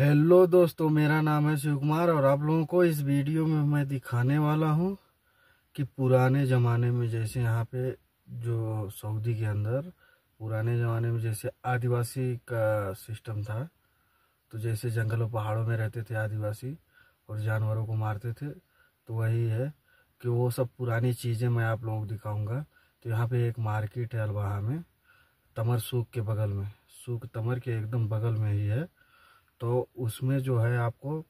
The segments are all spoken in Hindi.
हेलो दोस्तों मेरा नाम है शिव कुमार और आप लोगों को इस वीडियो में मैं दिखाने वाला हूं कि पुराने ज़माने में जैसे यहाँ पे जो सऊदी के अंदर पुराने ज़माने में जैसे आदिवासी का सिस्टम था तो जैसे जंगलों पहाड़ों में रहते थे आदिवासी और जानवरों को मारते थे तो वही है कि वो सब पुरानी चीज़ें मैं आप लोगों को दिखाऊँगा तो यहाँ पर एक मार्केट है अलवाहा में तमर सूख के बगल में सूख तमर के एकदम बगल में ही है तो उसमें जो है आपको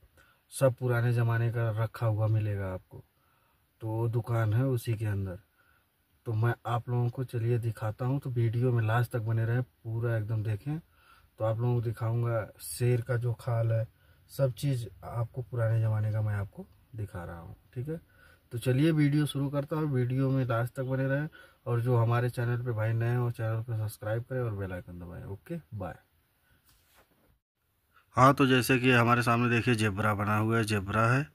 सब पुराने ज़माने का रखा हुआ मिलेगा आपको तो वो दुकान है उसी के अंदर तो मैं आप लोगों को चलिए दिखाता हूँ तो वीडियो में लास्ट तक बने रहें पूरा एकदम देखें तो आप लोगों को दिखाऊँगा शेर का जो खाल है सब चीज़ आपको पुराने ज़माने का मैं आपको दिखा रहा हूँ ठीक है तो चलिए वीडियो शुरू करता हूँ वीडियो में लास्ट तक बने रहें और जो हमारे चैनल पे भाई नए हैं वो चैनल को सब्सक्राइब करें और बेल आइकन दबाएं ओके बाय हाँ तो जैसे कि हमारे सामने देखिए जेब्रा बना हुआ है जेब्रा है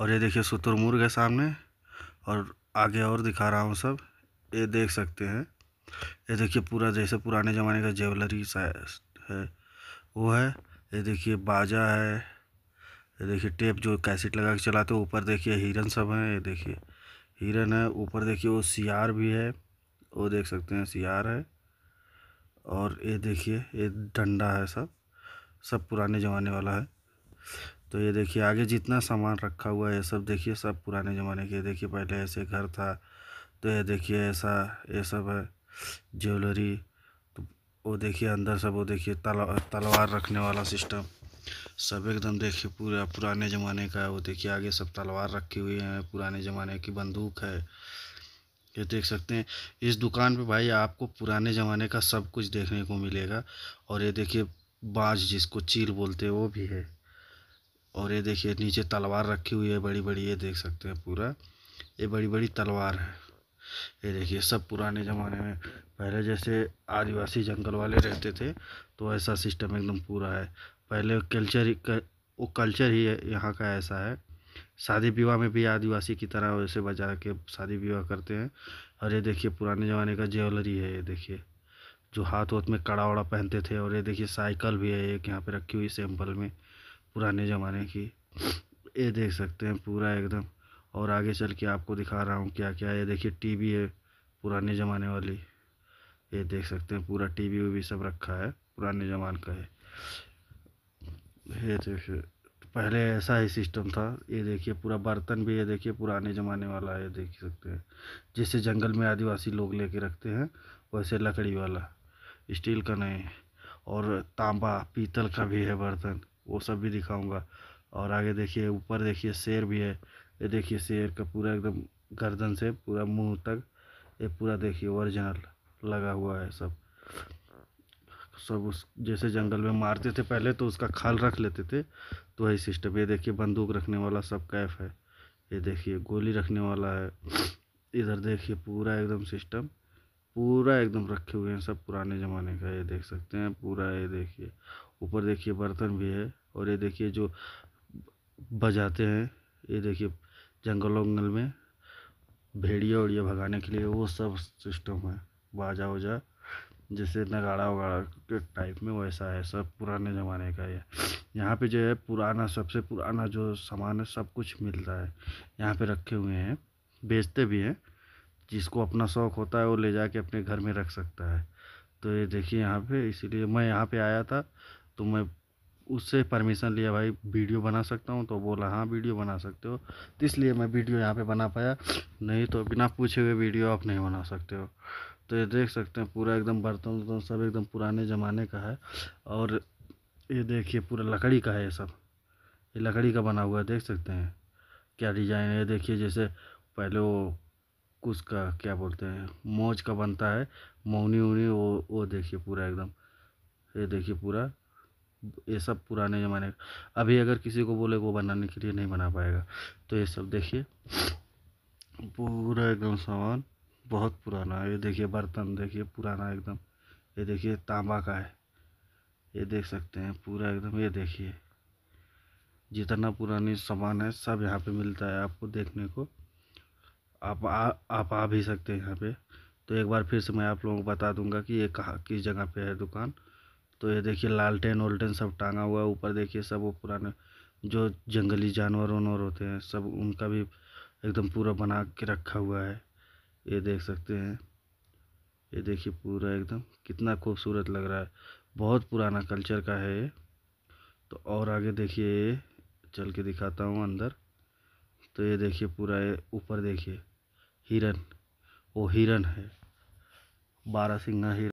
और ये देखिए शुतुरमुर्ग है सामने और आगे और दिखा रहा हूँ सब ये देख सकते हैं ये देखिए पूरा जैसे पुराने ज़माने का ज्वेलरी है वो है ये देखिए बाजा है ये देखिए टेप जो कैसेट लगा के चलाते हो ऊपर देखिए हिरन सब हैं ये देखिए हिरन है ऊपर देखिए वो सियार भी है वो देख सकते हैं सियार है और ये देखिए ये डंडा है सब सब पुराने ज़माने वाला है तो ये देखिए आगे जितना सामान रखा हुआ है ये सब देखिए सब पुराने ज़माने के देखिए पहले ऐसे घर था तो ये देखिए ऐसा ये सब है ज्वेलरी तो वो देखिए अंदर सब वो देखिए तलवार तलवार रखने वाला सिस्टम सब एकदम देखिए पूरा पुराने ज़माने का है वो देखिए आगे सब तलवार रखी हुई है पुराने ज़माने की बंदूक है ये देख सकते हैं इस दुकान पे भाई आपको पुराने ज़माने का सब कुछ देखने को मिलेगा और ये देखिए बाज जिसको चील बोलते हैं वो भी है और ये देखिए नीचे तलवार रखी हुई है बड़ी बड़ी ये देख सकते हैं पूरा ये बड़ी बड़ी तलवार है ये देखिए सब पुराने ज़माने में पहले जैसे आदिवासी जंगल वाले रहते थे तो ऐसा सिस्टम एकदम पूरा है पहले कल्चर वो कल्चर ही यहाँ का ऐसा है शादी विवाह में भी आदिवासी की तरह वैसे बजा के शादी विवाह करते हैं और ये देखिए पुराने ज़माने का ज्वेलरी है ये देखिए जो हाथ वाथ में कड़ा वड़ा पहनते थे और ये देखिए साइकिल भी है एक यहाँ पे रखी हुई सैंपल में पुराने ज़माने की ये देख सकते हैं पूरा एकदम और आगे चल के आपको दिखा रहा हूँ क्या क्या ये देखिए टीवी है पुराने ज़माने वाली ये देख सकते हैं पूरा टीवी वी सब रखा है पुराने ज़माने का है ये देखिए पहले ऐसा ही सिस्टम था ये देखिए पूरा बर्तन भी ये देखिए पुराने ज़माने वाला है ये देख सकते हैं जिसे जंगल में आदिवासी लोग लेके रखते हैं वैसे लकड़ी वाला स्टील का नहीं और तांबा पीतल का भी है बर्तन वो सब भी दिखाऊंगा और आगे देखिए ऊपर देखिए शेर भी है ये देखिए शेर का पूरा एकदम गर्दन से पूरा मुंह तक ये पूरा देखिए ओरिजिनल लगा हुआ है सब सब उस जैसे जंगल में मारते थे पहले तो उसका खाल रख लेते थे तो वही सिस्टम ये देखिए बंदूक रखने वाला सब कैफ है ये देखिए गोली रखने वाला है इधर देखिए पूरा एकदम सिस्टम पूरा एकदम रखे हुए हैं सब पुराने ज़माने का ये देख सकते हैं पूरा ये देखिए ऊपर देखिए बर्तन भी है और ये देखिए जो बजाते हैं ये देखिए जंगल वंगल में भेड़िया उड़िया भगाने के लिए वो सब सिस्टम है बाजा वजा जैसे नगाड़ा वगाड़ा के टाइप में वैसा है सब पुराने ज़माने का है यहाँ पे जो है पुराना सबसे पुराना जो सामान है सब कुछ मिलता है यहाँ पे रखे हुए हैं बेचते भी हैं जिसको अपना शौक़ होता है वो ले जा अपने घर में रख सकता है तो ये देखिए यहाँ पे इसीलिए मैं यहाँ पे आया था तो मैं उससे परमिशन लिया भाई वीडियो बना सकता हूँ तो बोला हाँ वीडियो बना सकते हो तो इसलिए मैं वीडियो यहाँ पे बना पाया नहीं तो बिना पूछे हुए वीडियो आप नहीं बना सकते हो तो ये देख सकते हैं पूरा एकदम बर्तन वर्तन सब एकदम पुराने ज़माने का है और ये देखिए पूरा लकड़ी का है ये सब ये लकड़ी का बना हुआ है देख सकते हैं क्या डिज़ाइन है देखिए जैसे पहले वो कुछ का क्या बोलते हैं मौज का बनता है मौनी उनी वो वो देखिए पूरा एकदम ये देखिए पूरा ये सब पुराने ज़माने का अभी अगर किसी को बोले वो बनाने के लिए नहीं बना पाएगा तो ये सब देखिए पूरा एकदम सामान बहुत पुराना है ये देखिए बर्तन देखिए पुराना एकदम ये देखिए तांबा का है ये देख सकते हैं पूरा एकदम ये देखिए जितना पुरानी सामान है सब यहाँ पे मिलता है आपको देखने को आप आ आप आ भी सकते हैं यहाँ पे तो एक बार फिर से मैं आप लोगों को बता दूंगा कि ये कहाँ किस जगह पे है दुकान तो ये देखिए लालटेन वालटेन सब टांगा हुआ है ऊपर देखिए सब वो पुराने जो जंगली जानवर वानवर होते हैं सब उनका भी एकदम पूरा बना के रखा हुआ है ये देख सकते हैं ये देखिए पूरा एकदम कितना खूबसूरत लग रहा है बहुत पुराना कल्चर का है ये तो और आगे देखिए चल के दिखाता हूँ अंदर तो ये देखिए पूरा ये ऊपर देखिए हिरन वो हिरन है सिंगा हिरन